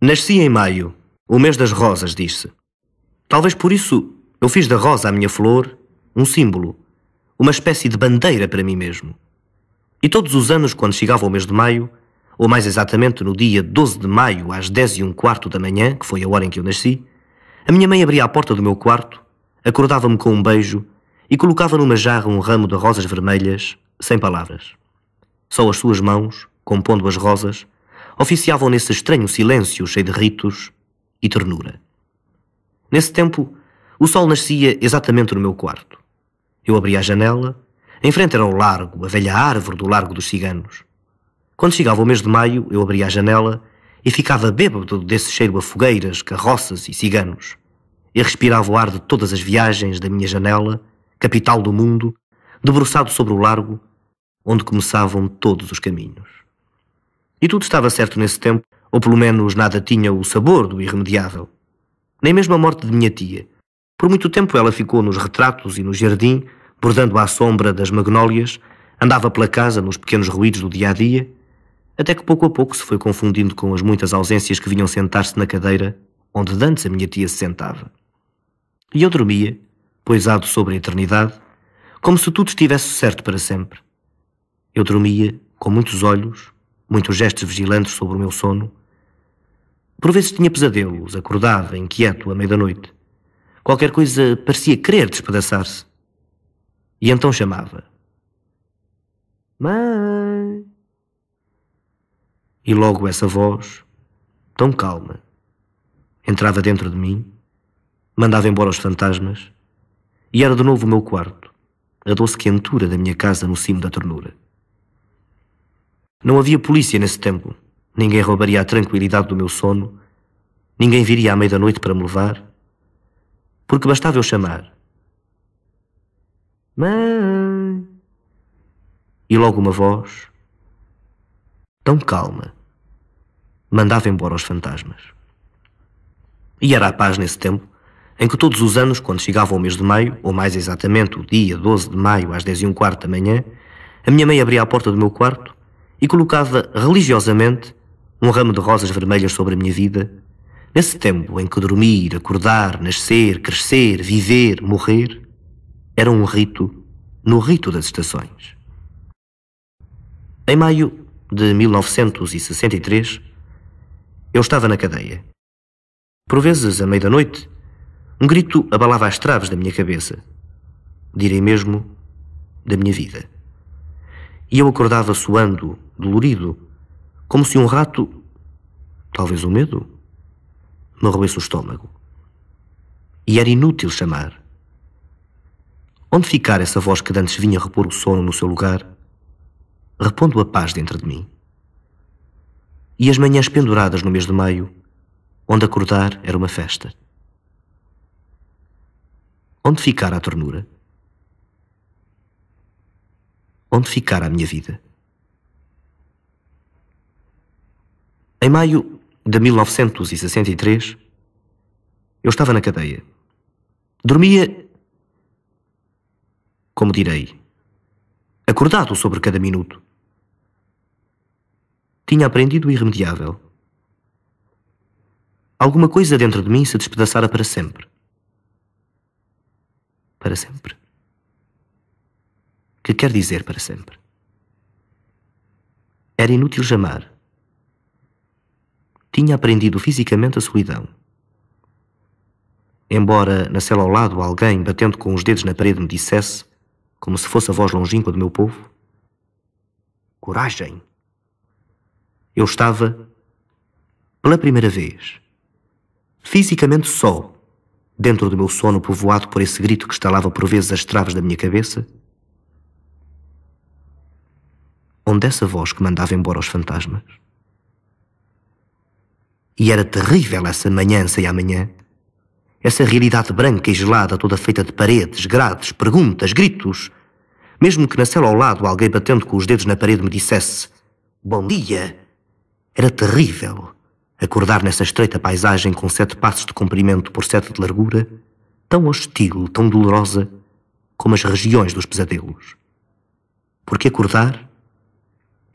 Nasci em maio, o mês das rosas, disse. Talvez por isso eu fiz da rosa a minha flor um símbolo, uma espécie de bandeira para mim mesmo. E todos os anos, quando chegava o mês de maio, ou mais exatamente no dia 12 de maio, às 10 e um quarto da manhã, que foi a hora em que eu nasci, a minha mãe abria a porta do meu quarto, acordava-me com um beijo e colocava numa jarra um ramo de rosas vermelhas, sem palavras. Só as suas mãos, compondo as rosas, oficiavam nesse estranho silêncio cheio de ritos e ternura. Nesse tempo, o sol nascia exatamente no meu quarto. Eu abria a janela, em frente era o largo, a velha árvore do Largo dos Ciganos. Quando chegava o mês de maio, eu abria a janela e ficava bêbado desse cheiro a fogueiras, carroças e ciganos. E respirava o ar de todas as viagens da minha janela, capital do mundo, debruçado sobre o largo, onde começavam todos os caminhos. E tudo estava certo nesse tempo, ou pelo menos nada tinha o sabor do irremediável. Nem mesmo a morte de minha tia. Por muito tempo ela ficou nos retratos e no jardim, bordando à sombra das magnólias, andava pela casa nos pequenos ruídos do dia a dia, até que pouco a pouco se foi confundindo com as muitas ausências que vinham sentar-se na cadeira onde dantes a minha tia se sentava. E eu dormia, poisado sobre a eternidade, como se tudo estivesse certo para sempre. Eu dormia com muitos olhos muitos gestos vigilantes sobre o meu sono. Por vezes tinha pesadelos, acordava, inquieto, à meia-noite. Qualquer coisa parecia querer despedaçar-se. E então chamava. Mãe! E logo essa voz, tão calma, entrava dentro de mim, mandava embora os fantasmas, e era de novo o meu quarto, a doce quentura da minha casa no cimo da ternura. Não havia polícia nesse tempo. Ninguém roubaria a tranquilidade do meu sono. Ninguém viria à meia-noite para me levar. Porque bastava eu chamar. Mãe! E logo uma voz, tão calma, mandava embora os fantasmas. E era a paz nesse tempo em que todos os anos, quando chegava o mês de maio, ou mais exatamente o dia 12 de maio às 10 e um quarto da manhã, a minha mãe abria a porta do meu quarto e colocava religiosamente um ramo de rosas vermelhas sobre a minha vida, nesse tempo em que dormir, acordar, nascer, crescer, viver, morrer, era um rito no rito das estações. Em maio de 1963, eu estava na cadeia. Por vezes, à meia noite, um grito abalava as traves da minha cabeça. Direi mesmo, da minha vida e eu acordava suando, dolorido, como se um rato, talvez o um medo, me roubesse o estômago. E era inútil chamar. Onde ficar essa voz que dantes vinha repor o sono no seu lugar, repondo a paz dentro de mim? E as manhãs penduradas no mês de maio, onde acordar era uma festa? Onde ficar a ternura? onde ficara a minha vida. Em maio de 1963, eu estava na cadeia. Dormia, como direi, acordado sobre cada minuto. Tinha aprendido o irremediável. Alguma coisa dentro de mim se despedaçara para sempre. Para sempre que quer dizer para sempre. Era inútil chamar. Tinha aprendido fisicamente a solidão. Embora na cela ao lado alguém, batendo com os dedos na parede, me dissesse, como se fosse a voz longínqua do meu povo: Coragem! Eu estava, pela primeira vez, fisicamente só, dentro do meu sono povoado por esse grito que estalava por vezes as travas da minha cabeça onde essa voz que mandava embora os fantasmas. E era terrível essa manhã sem amanhã. Essa realidade branca e gelada, toda feita de paredes, grades, perguntas, gritos. Mesmo que na cela ao lado alguém batendo com os dedos na parede me dissesse Bom dia! Era terrível acordar nessa estreita paisagem com sete passos de comprimento por sete de largura, tão hostil, tão dolorosa como as regiões dos pesadelos. Porque acordar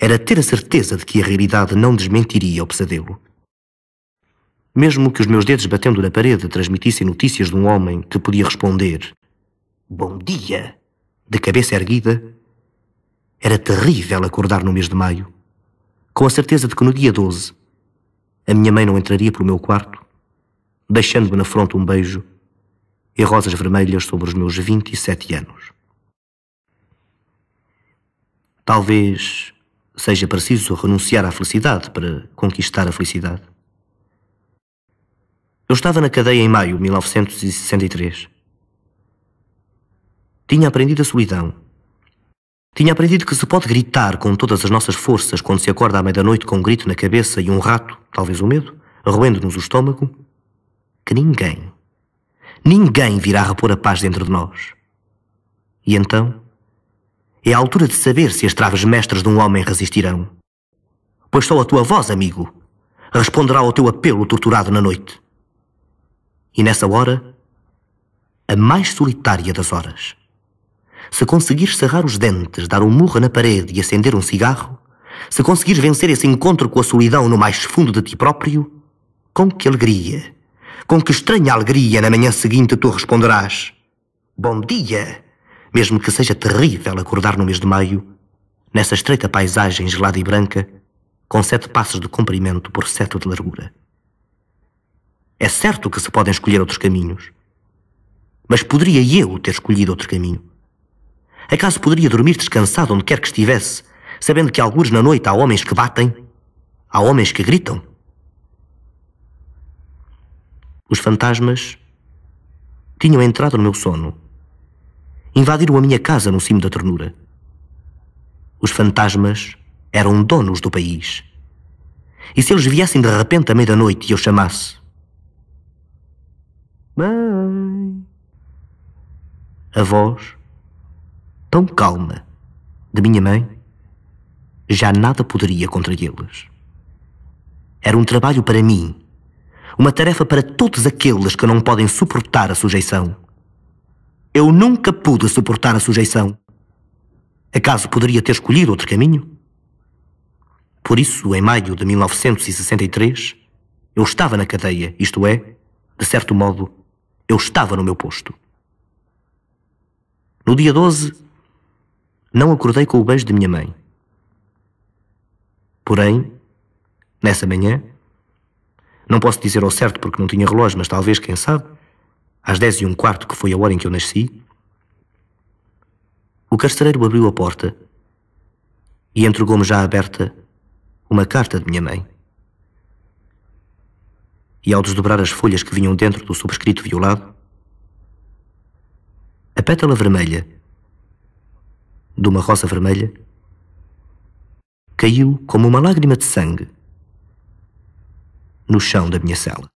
era ter a certeza de que a realidade não desmentiria o pesadelo. Mesmo que os meus dedos batendo na parede transmitissem notícias de um homem que podia responder Bom dia, de cabeça erguida, era terrível acordar no mês de maio, com a certeza de que no dia 12 a minha mãe não entraria para o meu quarto, deixando-me na fronte um beijo e rosas vermelhas sobre os meus 27 anos. Talvez seja preciso renunciar à felicidade para conquistar a felicidade. Eu estava na cadeia em maio de 1963. Tinha aprendido a solidão. Tinha aprendido que se pode gritar com todas as nossas forças quando se acorda à meia-noite com um grito na cabeça e um rato, talvez o medo, roendo-nos o estômago, que ninguém, ninguém virá repor a paz dentro de nós. E então, é a altura de saber se as traves mestras de um homem resistirão. Pois só a tua voz, amigo, responderá ao teu apelo torturado na noite. E nessa hora, a mais solitária das horas. Se conseguires serrar os dentes, dar um murro na parede e acender um cigarro, se conseguires vencer esse encontro com a solidão no mais fundo de ti próprio, com que alegria, com que estranha alegria na manhã seguinte tu responderás: Bom dia! mesmo que seja terrível acordar no mês de maio, nessa estreita paisagem gelada e branca, com sete passos de comprimento por sete de largura. É certo que se podem escolher outros caminhos, mas poderia eu ter escolhido outro caminho. Acaso poderia dormir descansado onde quer que estivesse, sabendo que alguns na noite há homens que batem, há homens que gritam? Os fantasmas tinham entrado no meu sono invadiram a minha casa no cimo da ternura. Os fantasmas eram donos do país. E se eles viessem de repente à meia-noite e eu chamasse? Mãe! A voz, tão calma, de minha mãe, já nada poderia contra eles. Era um trabalho para mim, uma tarefa para todos aqueles que não podem suportar a sujeição eu nunca pude suportar a sujeição. Acaso poderia ter escolhido outro caminho? Por isso, em maio de 1963, eu estava na cadeia, isto é, de certo modo, eu estava no meu posto. No dia 12, não acordei com o beijo de minha mãe. Porém, nessa manhã, não posso dizer ao certo porque não tinha relógio, mas talvez, quem sabe, às dez e um quarto, que foi a hora em que eu nasci, o carcereiro abriu a porta e entregou-me já aberta uma carta de minha mãe. E ao desdobrar as folhas que vinham dentro do subscrito violado, a pétala vermelha de uma rosa vermelha caiu como uma lágrima de sangue no chão da minha cela.